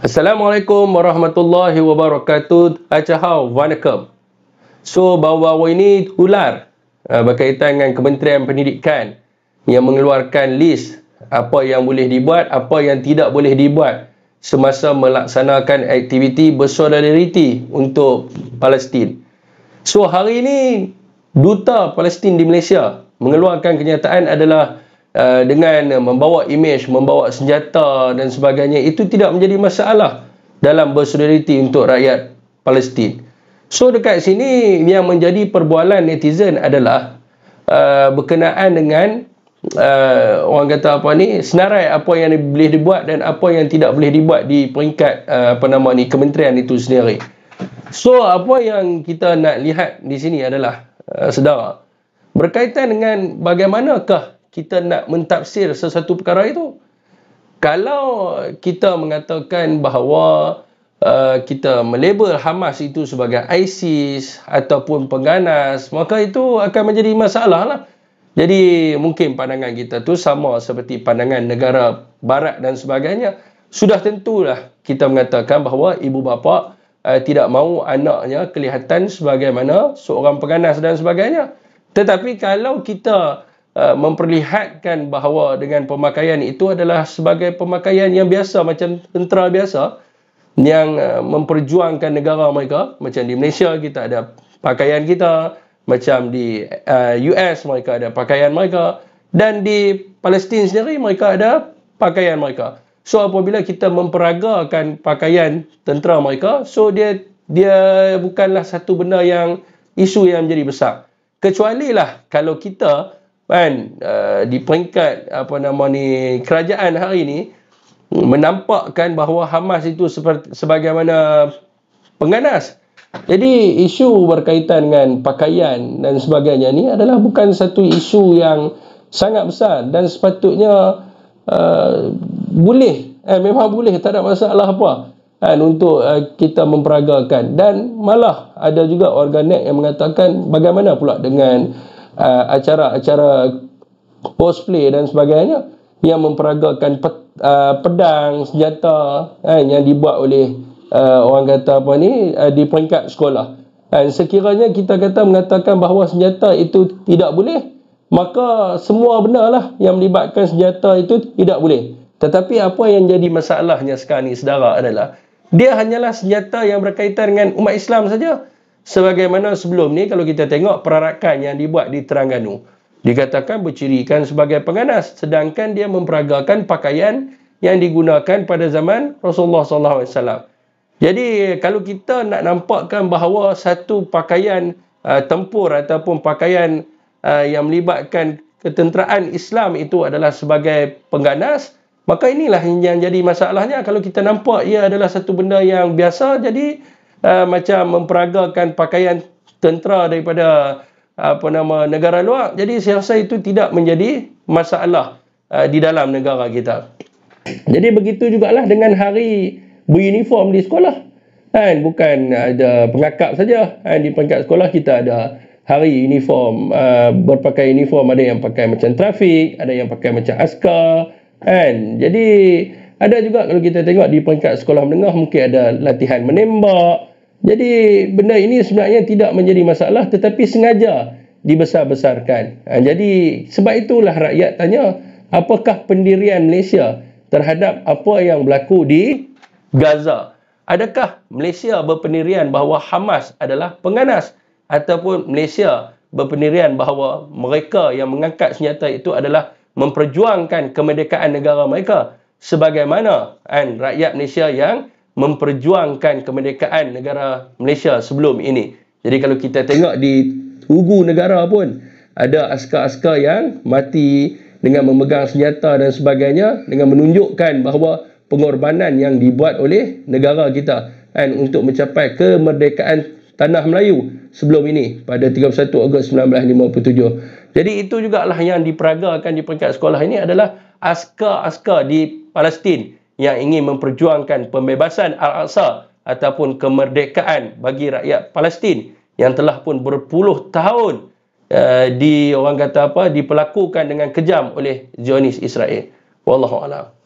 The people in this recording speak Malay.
Assalamualaikum warahmatullahi wabarakatuh. Acahau, wanakam. So, bawa-bawa ini ular eh, berkaitan dengan Kementerian Pendidikan yang mengeluarkan list apa yang boleh dibuat, apa yang tidak boleh dibuat semasa melaksanakan aktiviti bersolidariti untuk Palestin. So, hari ini Duta Palestin di Malaysia mengeluarkan kenyataan adalah Uh, dengan membawa imej, membawa senjata dan sebagainya itu tidak menjadi masalah dalam bersolidariti untuk rakyat Palestin. So dekat sini yang menjadi perbualan netizen adalah uh, berkenaan dengan uh, orang kata apa ni senarai apa yang boleh dibuat dan apa yang tidak boleh dibuat di peringkat uh, apa nama ni kementerian itu sendiri. So apa yang kita nak lihat di sini adalah uh, saudara berkaitan dengan bagaimanakah kita nak mentafsir sesuatu perkara itu. Kalau kita mengatakan bahawa uh, kita melabel Hamas itu sebagai ISIS ataupun pengganas, maka itu akan menjadi masalah lah. Jadi mungkin pandangan kita tu sama seperti pandangan negara barat dan sebagainya. Sudah tentulah kita mengatakan bahawa ibu bapa uh, tidak mahu anaknya kelihatan sebagaimana seorang pengganas dan sebagainya. Tetapi kalau kita Uh, memperlihatkan bahawa dengan pemakaian itu adalah sebagai pemakaian yang biasa macam tentera biasa yang uh, memperjuangkan negara mereka macam di Malaysia kita ada pakaian kita macam di US uh, mereka ada pakaian mereka dan di Palestin sendiri mereka ada pakaian mereka so apabila kita memperagakan pakaian tentera mereka so dia dia bukanlah satu benda yang isu yang menjadi besar kecuali lah kalau kita kan uh, di peringkat apa nama ni kerajaan hari ini menampakkan bahawa Hamas itu seperti, sebagaimana penganas. Jadi isu berkaitan dengan pakaian dan sebagainya ni adalah bukan satu isu yang sangat besar dan sepatutnya uh, boleh eh memang boleh tak ada masalah apa kan untuk uh, kita memperagakan dan malah ada juga warganet yang mengatakan bagaimana pula dengan uh, acara-acara cosplay dan sebagainya yang memperagakan pet, uh, pedang, senjata kan, yang dibuat oleh uh, orang kata apa ni uh, di peringkat sekolah. Dan sekiranya kita kata mengatakan bahawa senjata itu tidak boleh, maka semua benda lah yang melibatkan senjata itu tidak boleh. Tetapi apa yang jadi masalahnya sekarang ni, sedara adalah dia hanyalah senjata yang berkaitan dengan umat Islam saja. Sebagaimana sebelum ni kalau kita tengok perarakan yang dibuat di Terengganu, dikatakan bercirikan sebagai pengganas, sedangkan dia memperagakan pakaian yang digunakan pada zaman Rasulullah sallallahu alaihi wasallam. Jadi kalau kita nak nampakkan bahawa satu pakaian uh, tempur ataupun pakaian uh, yang melibatkan ketenteraan Islam itu adalah sebagai pengganas, maka inilah yang jadi masalahnya kalau kita nampak ia adalah satu benda yang biasa jadi uh, macam memperagakan pakaian tentera daripada apa nama negara luar. Jadi saya rasa itu tidak menjadi masalah uh, di dalam negara kita. Jadi begitu jugalah dengan hari beruniform di sekolah. Kan bukan ada pengakap saja. Kan di peringkat sekolah kita ada hari uniform uh, berpakai uniform ada yang pakai macam trafik, ada yang pakai macam askar kan. Jadi ada juga kalau kita tengok di peringkat sekolah menengah mungkin ada latihan menembak jadi benda ini sebenarnya tidak menjadi masalah tetapi sengaja dibesar-besarkan. Ha, jadi sebab itulah rakyat tanya apakah pendirian Malaysia terhadap apa yang berlaku di Gaza. Adakah Malaysia berpendirian bahawa Hamas adalah penganas ataupun Malaysia berpendirian bahawa mereka yang mengangkat senjata itu adalah memperjuangkan kemerdekaan negara mereka sebagaimana kan, rakyat Malaysia yang memperjuangkan kemerdekaan negara Malaysia sebelum ini. Jadi kalau kita tengok di ugu negara pun ada askar-askar yang mati dengan memegang senjata dan sebagainya dengan menunjukkan bahawa pengorbanan yang dibuat oleh negara kita kan, untuk mencapai kemerdekaan tanah Melayu sebelum ini pada 31 Ogos 1957. Jadi itu jugalah yang diperagakan di peringkat sekolah ini adalah askar-askar di Palestin yang ingin memperjuangkan pembebasan Al-Aqsa ataupun kemerdekaan bagi rakyat Palestin yang telah pun berpuluh tahun uh, di orang kata apa diperlakukan dengan kejam oleh Zionis Israel. Wallahu a'lam.